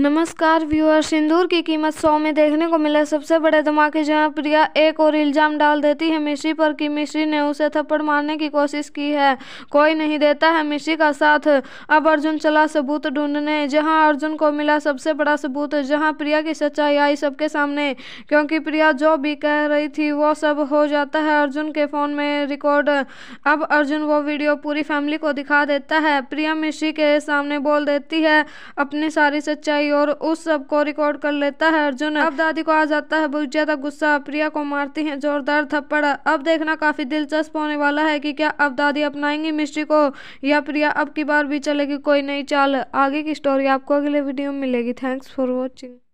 नमस्कार व्यूअर सिंदूर की कीमत सौ में देखने को मिला सबसे बड़े धमाके जहां प्रिया एक और इल्ज़ाम डाल देती है मिश्री पर कि मिश्री ने उसे थप्पड़ मारने की कोशिश की है कोई नहीं देता है मिश्री का साथ अब अर्जुन चला सबूत ढूंढने जहां अर्जुन को मिला सबसे बड़ा सबूत जहां प्रिया की सच्चाई आई सबके सामने क्योंकि प्रिया जो भी कह रही थी वो सब हो जाता है अर्जुन के फ़ोन में रिकॉर्ड अब अर्जुन वो वीडियो पूरी फैमिली को दिखा देता है प्रिया मिश्री के सामने बोल देती है अपनी सारी सच्चाई गई और उस सब को रिकॉर्ड कर लेता है अर्जुन अब दादी को आ जाता है बहुत ज्यादा गुस्सा प्रिया को मारती है जोरदार थप्पड़ अब देखना काफी दिलचस्प होने वाला है कि क्या अब दादी अपनाएंगी मिस्ट्री को या प्रिया अब की बार भी चलेगी कोई नई चाल आगे की स्टोरी आपको अगले वीडियो में मिलेगी थैंक्स फॉर वॉचिंग